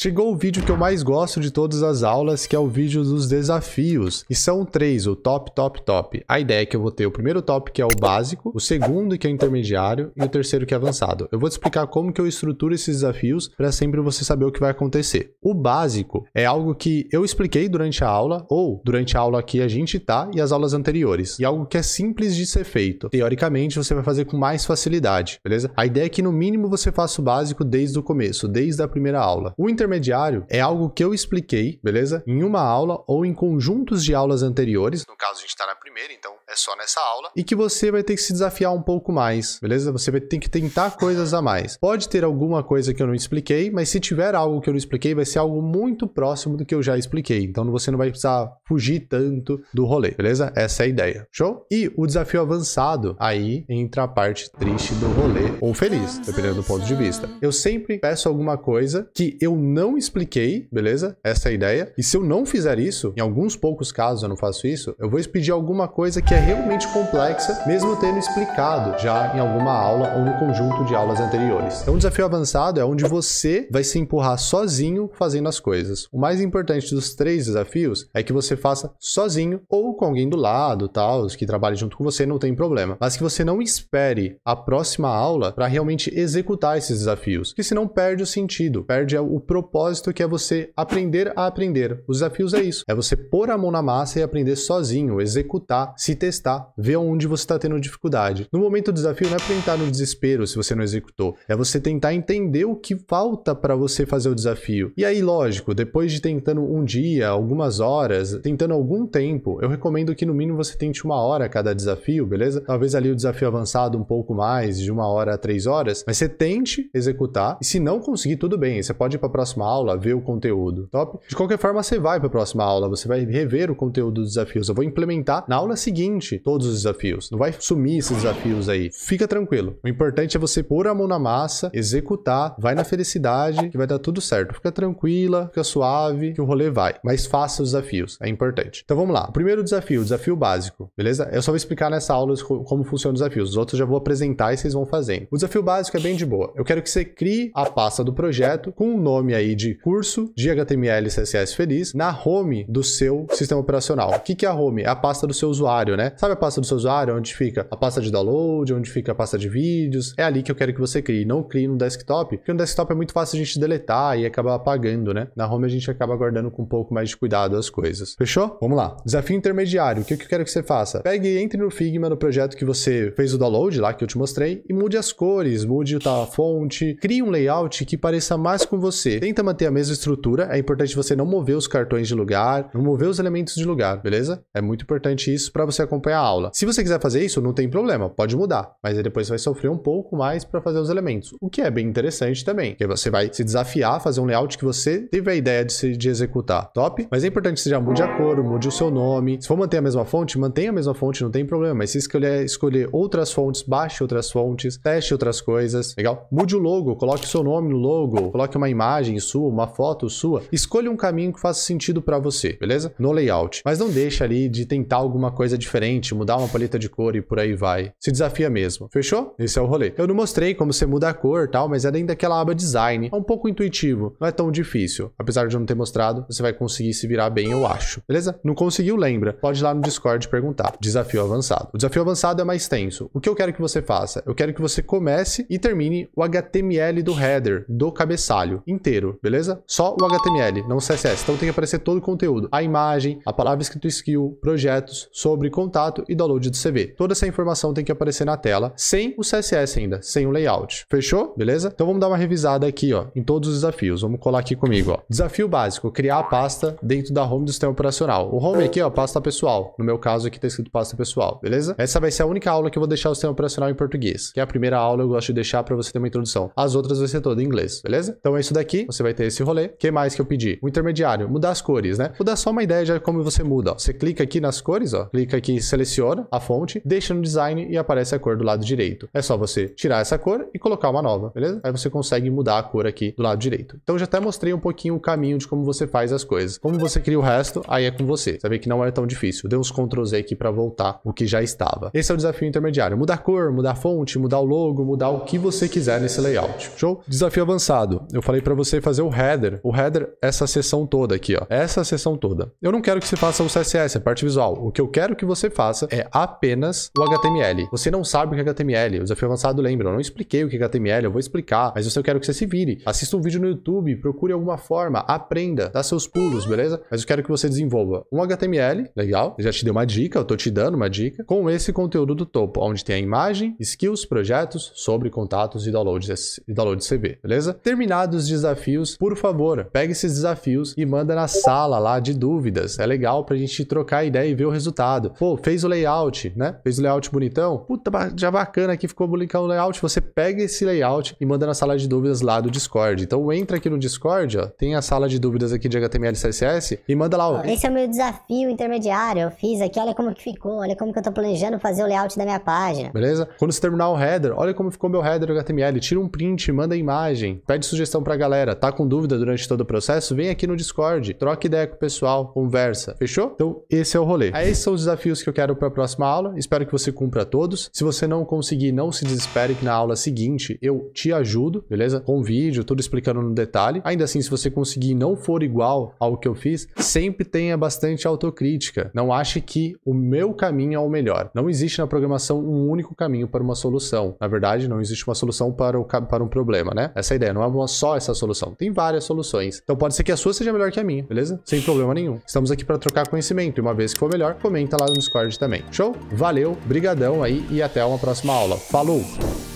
Chegou o vídeo que eu mais gosto de todas as aulas, que é o vídeo dos desafios. E são três, o top, top, top. A ideia é que eu vou ter o primeiro top, que é o básico, o segundo, que é o intermediário, e o terceiro, que é avançado. Eu vou te explicar como que eu estruturo esses desafios para sempre você saber o que vai acontecer. O básico é algo que eu expliquei durante a aula, ou durante a aula que a gente tá e as aulas anteriores. E algo que é simples de ser feito. Teoricamente, você vai fazer com mais facilidade, beleza? A ideia é que, no mínimo, você faça o básico desde o começo, desde a primeira aula. O intermediário intermediário é algo que eu expliquei, beleza? Em uma aula ou em conjuntos de aulas anteriores, no caso a gente está na primeira, então é só nessa aula, e que você vai ter que se desafiar um pouco mais, beleza? Você vai ter que tentar coisas a mais. Pode ter alguma coisa que eu não expliquei, mas se tiver algo que eu não expliquei, vai ser algo muito próximo do que eu já expliquei. Então você não vai precisar fugir tanto do rolê, beleza? Essa é a ideia. Show? E o desafio avançado, aí entra a parte triste do rolê, ou feliz, dependendo do ponto de vista. Eu sempre peço alguma coisa que eu não não expliquei, beleza? Essa é a ideia. E se eu não fizer isso, em alguns poucos casos eu não faço isso, eu vou pedir alguma coisa que é realmente complexa, mesmo tendo explicado já em alguma aula ou no conjunto de aulas anteriores. Então, é o desafio avançado é onde você vai se empurrar sozinho fazendo as coisas. O mais importante dos três desafios é que você faça sozinho ou com alguém do lado, tal, os que trabalham junto com você, não tem problema. Mas que você não espere a próxima aula para realmente executar esses desafios, que senão perde o sentido, perde o propósito propósito que é você aprender a aprender. Os desafios é isso, é você pôr a mão na massa e aprender sozinho, executar, se testar, ver onde você está tendo dificuldade. No momento do desafio não é para entrar no desespero se você não executou, é você tentar entender o que falta para você fazer o desafio. E aí, lógico, depois de tentando um dia, algumas horas, tentando algum tempo, eu recomendo que no mínimo você tente uma hora a cada desafio, beleza? Talvez ali o desafio avançado um pouco mais, de uma hora a três horas, mas você tente executar e se não conseguir, tudo bem, você pode ir para a próxima próxima aula, ver o conteúdo, top? De qualquer forma, você vai para a próxima aula, você vai rever o conteúdo dos desafios. Eu vou implementar na aula seguinte todos os desafios. Não vai sumir esses desafios aí. Fica tranquilo. O importante é você pôr a mão na massa, executar, vai na felicidade que vai dar tudo certo. Fica tranquila, fica suave, que o rolê vai. Mas faça os desafios, é importante. Então vamos lá. O primeiro desafio, desafio básico, beleza? Eu só vou explicar nessa aula como funciona os desafios. Os outros eu já vou apresentar e vocês vão fazendo. O desafio básico é bem de boa. Eu quero que você crie a pasta do projeto com um nome aí aí de curso de HTML e CSS feliz na home do seu sistema operacional. O que, que é a home? É a pasta do seu usuário, né? Sabe a pasta do seu usuário? Onde fica a pasta de download, onde fica a pasta de vídeos. É ali que eu quero que você crie. Não crie no desktop, porque no desktop é muito fácil a gente deletar e acabar apagando, né? Na home a gente acaba guardando com um pouco mais de cuidado as coisas. Fechou? Vamos lá. Desafio intermediário. O que, que eu quero que você faça? Pegue, entre no Figma, no projeto que você fez o download lá, que eu te mostrei, e mude as cores, mude a fonte, crie um layout que pareça mais com você. Tenta tenta manter a mesma estrutura. É importante você não mover os cartões de lugar, não mover os elementos de lugar, beleza? É muito importante isso para você acompanhar a aula. Se você quiser fazer isso, não tem problema, pode mudar, mas aí depois você vai sofrer um pouco mais para fazer os elementos, o que é bem interessante também, porque você vai se desafiar a fazer um layout que você teve a ideia de, se, de executar, top? Mas é importante que você já mude a cor, mude o seu nome. Se for manter a mesma fonte, mantenha a mesma fonte, não tem problema, mas se escolher, escolher outras fontes, baixe outras fontes, teste outras coisas, legal? Mude o logo, coloque o seu nome no logo, coloque uma imagem, sua, uma foto sua, escolha um caminho que faça sentido para você, beleza? No layout. Mas não deixa ali de tentar alguma coisa diferente, mudar uma paleta de cor e por aí vai. Se desafia mesmo. Fechou? Esse é o rolê. Eu não mostrei como você muda a cor tal, mas é dentro daquela aba design. É um pouco intuitivo, não é tão difícil. Apesar de eu não ter mostrado, você vai conseguir se virar bem, eu acho. Beleza? Não conseguiu, lembra? Pode ir lá no Discord perguntar. Desafio avançado. O desafio avançado é mais tenso. O que eu quero que você faça? Eu quero que você comece e termine o HTML do header, do cabeçalho, inteiro inteiro, beleza? Só o HTML, não o CSS. Então tem que aparecer todo o conteúdo. A imagem, a palavra escrito skill, projetos, sobre, contato e download do CV. Toda essa informação tem que aparecer na tela, sem o CSS ainda, sem o layout. Fechou? Beleza? Então vamos dar uma revisada aqui, ó, em todos os desafios. Vamos colar aqui comigo, ó. Desafio básico, criar a pasta dentro da home do sistema operacional. O home aqui, ó, pasta pessoal. No meu caso aqui tá escrito pasta pessoal, beleza? Essa vai ser a única aula que eu vou deixar o sistema operacional em português, que é a primeira aula eu gosto de deixar para você ter uma introdução. As outras vai ser toda em inglês, beleza? Então é isso daqui. Você você vai ter esse rolê. O que mais que eu pedi? O intermediário, mudar as cores, né? Mudar só uma ideia de como você muda. Ó. Você clica aqui nas cores, ó. clica aqui seleciona a fonte, deixa no design e aparece a cor do lado direito. É só você tirar essa cor e colocar uma nova, beleza? Aí você consegue mudar a cor aqui do lado direito. Então já até mostrei um pouquinho o caminho de como você faz as coisas. Como você cria o resto, aí é com você. Você vê que não é tão difícil. Deu uns Ctrl Z aqui para voltar o que já estava. Esse é o desafio intermediário. Mudar a cor, mudar a fonte, mudar o logo, mudar o que você quiser nesse layout. Show? Desafio avançado. Eu falei para você fazer o header. O header, essa seção toda aqui, ó. Essa seção toda. Eu não quero que você faça o CSS, a é parte visual. O que eu quero que você faça é apenas o HTML. Você não sabe o que é HTML. O desafio avançado, lembra, eu não expliquei o que é HTML, eu vou explicar, mas eu quero que você se vire. Assista um vídeo no YouTube, procure alguma forma, aprenda, dá seus pulos, beleza? Mas eu quero que você desenvolva um HTML, legal? Eu já te dei uma dica, eu tô te dando uma dica, com esse conteúdo do topo, onde tem a imagem, skills, projetos, sobre contatos e downloads, e downloads CV, beleza? Terminados os desafios desafios, por favor, pega esses desafios e manda na sala lá de dúvidas. É legal pra gente trocar ideia e ver o resultado. Pô, fez o layout, né? Fez o layout bonitão? Puta, já bacana que ficou bonitão o layout. Você pega esse layout e manda na sala de dúvidas lá do Discord. Então entra aqui no Discord, ó, tem a sala de dúvidas aqui de HTML e CSS e manda lá. Ó. Ah, esse é o meu desafio intermediário. Eu fiz aqui, olha como que ficou, olha como que eu tô planejando fazer o layout da minha página. Beleza? Quando você terminar o header, olha como ficou meu header HTML. Tira um print, manda a imagem, pede sugestão pra galera, tá Tá com dúvida durante todo o processo? Vem aqui no Discord, troca ideia com o pessoal, conversa. Fechou? Então, esse é o rolê. Aí esses são os desafios que eu quero para a próxima aula. Espero que você cumpra todos. Se você não conseguir, não se desespere que na aula seguinte eu te ajudo, beleza? Com vídeo, tudo explicando no detalhe. Ainda assim, se você conseguir não for igual ao que eu fiz, sempre tenha bastante autocrítica. Não ache que o meu caminho é o melhor. Não existe na programação um único caminho para uma solução. Na verdade, não existe uma solução para, o, para um problema, né? Essa é ideia, não é uma, só essa solução. Tem várias soluções. Então pode ser que a sua seja melhor que a minha, beleza? Sem problema nenhum. Estamos aqui para trocar conhecimento e uma vez que for melhor, comenta lá no Discord também. Show? Valeu, brigadão aí e até uma próxima aula. Falou!